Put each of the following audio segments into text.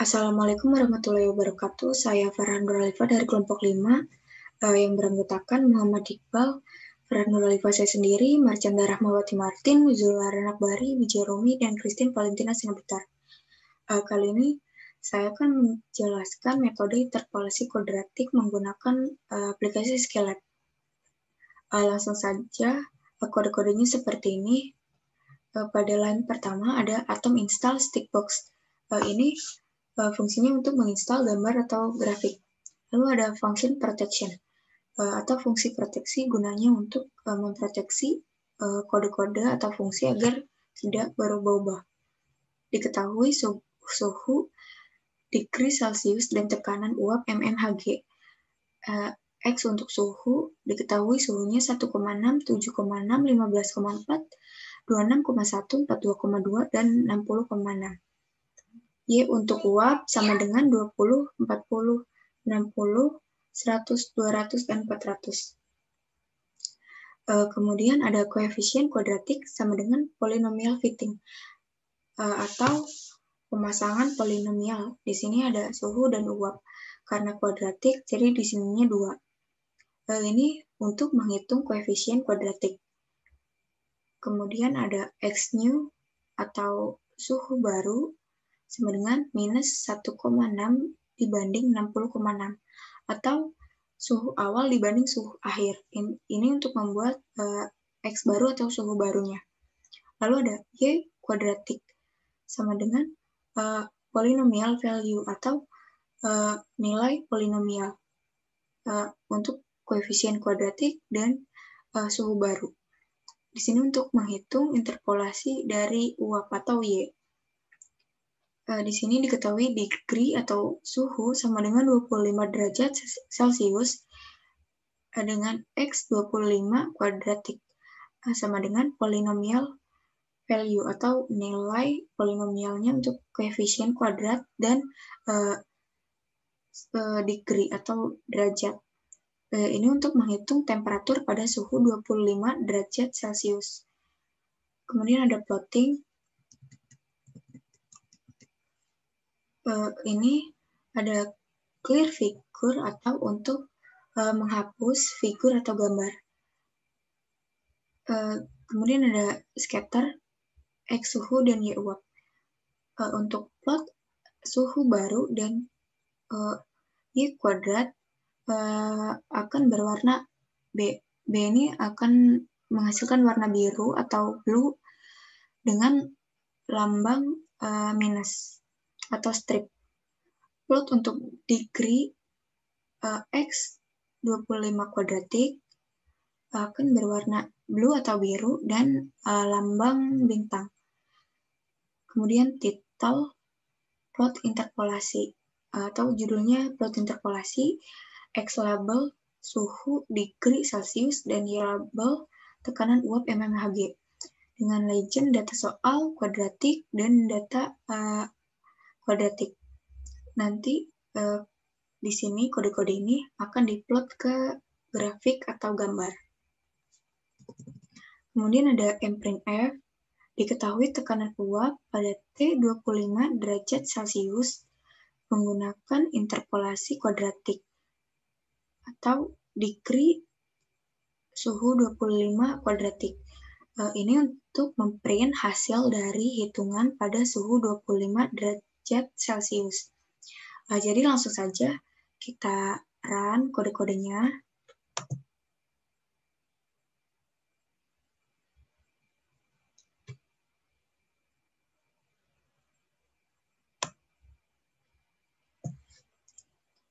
Assalamualaikum warahmatullahi wabarakatuh. Saya Farhan Nuraliva dari kelompok 5 uh, eh, yang beranggotakan Muhammad Iqbal, Farhan Nuraliva saya sendiri, Marcanda Rahmawati Martin, Zularen Akbari, Wijaya Romi, dan Christine Valentina Sinabitar. Uh, eh, kali ini saya akan menjelaskan metode interpolasi kuadratik menggunakan uh, aplikasi Skelet. Uh, langsung saja, uh, kode-kodenya seperti ini. Uh, pada line pertama ada atom install stickbox. Uh, ini uh, fungsinya untuk menginstal gambar atau grafik. Lalu ada function protection uh, atau fungsi proteksi gunanya untuk uh, memproteksi kode-kode uh, atau fungsi agar tidak berubah-ubah. Diketahui suhu, suhu degree Celcius dan tekanan uap mmHg. Uh, X untuk suhu diketahui suhunya 1,6, 7,6, 15,4, 26,1, 42,2, dan 60,6. Y iya, untuk uap sama dengan 20, 40, 60, 100, 200, dan 400. E, kemudian ada koefisien kuadratik sama dengan polinomial fitting e, atau pemasangan polinomial. Di sini ada suhu dan uap. Karena kuadratik, jadi di sininya dua. E, ini untuk menghitung koefisien kuadratik. Kemudian ada X new atau suhu baru sama dengan minus 1,6 dibanding 60,6 atau suhu awal dibanding suhu akhir. Ini untuk membuat uh, X baru atau suhu barunya. Lalu ada Y kuadratik sama dengan uh, polinomial value atau uh, nilai polinomial uh, untuk koefisien kuadratik dan uh, suhu baru. Di sini untuk menghitung interpolasi dari uap atau Y. Eh, di sini diketahui degree atau suhu sama dengan 25 derajat Celcius eh, dengan X 25 kuadratik eh, sama dengan polinomial value atau nilai polinomialnya untuk koefisien kuadrat dan uh, uh, degree atau derajat. Uh, ini untuk menghitung temperatur pada suhu 25 derajat Celcius. Kemudian ada plotting ini ada clear figure atau untuk uh, menghapus figur atau gambar. Uh, kemudian ada scatter, X suhu, dan Y uap. Uh, untuk plot suhu baru dan uh, Y kuadrat uh, akan berwarna B. B ini akan menghasilkan warna biru atau blue dengan lambang uh, minus atau strip. Plot untuk degree uh, X 25 kuadratik eh, akan berwarna blue atau biru dan uh, lambang bintang. Kemudian titel plot interpolasi atau judulnya plot interpolasi X label suhu degree Celsius dan Y label tekanan uap mmHg dengan legend data soal kuadratik dan data uh, kodetik. Nanti eh, di sini kode-kode ini akan diplot ke grafik atau gambar. Kemudian ada air. Diketahui tekanan uap pada T25 derajat Celcius menggunakan interpolasi kuadratik atau degree suhu 25 kuadratik. Eh, ini untuk memprint hasil dari hitungan pada suhu 25 derajat derajat Celcius. Uh, eh, jadi langsung saja kita run kode-kodenya.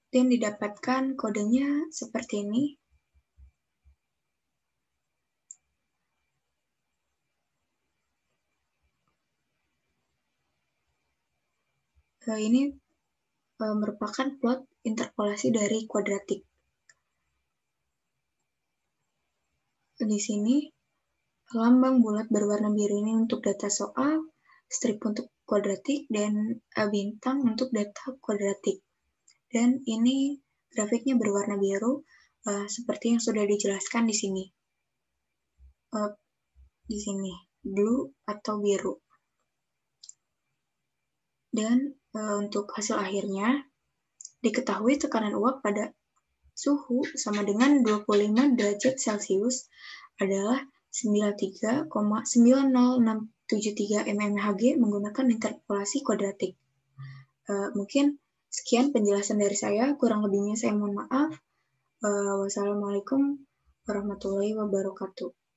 Dan didapatkan kodenya seperti ini. uh, ini uh, merupakan plot interpolasi dari kuadratik. Di sini, lambang bulat berwarna biru ini untuk data soal, strip untuk kuadratik, dan uh, bintang untuk data kuadratik. Dan ini grafiknya berwarna biru, uh, seperti yang sudah dijelaskan di sini. Uh, di sini, blue atau biru. Dan e, untuk hasil akhirnya, diketahui tekanan uap pada suhu sama dengan 25 derajat Celcius adalah 93,90673 mmHg menggunakan interpolasi kuadratik. E, mungkin sekian penjelasan dari saya, kurang lebihnya saya mohon maaf. E, wassalamualaikum warahmatullahi wabarakatuh.